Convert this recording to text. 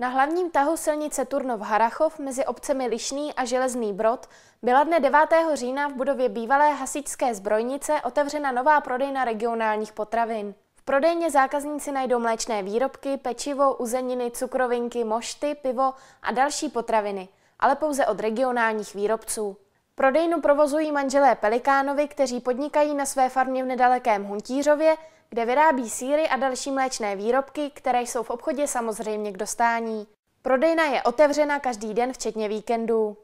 Na hlavním tahu silnice Turnov-Harachov mezi obcemi Lišný a Železný Brod byla dne 9. října v budově bývalé hasičské zbrojnice otevřena nová prodejna regionálních potravin. V prodejně zákazníci najdou mléčné výrobky, pečivo, uzeniny, cukrovinky, mošty, pivo a další potraviny, ale pouze od regionálních výrobců. Prodejnu provozují manželé Pelikánovi, kteří podnikají na své farmě v nedalekém Huntířově kde vyrábí síry a další mléčné výrobky, které jsou v obchodě samozřejmě k dostání. Prodejna je otevřena každý den, včetně víkendů.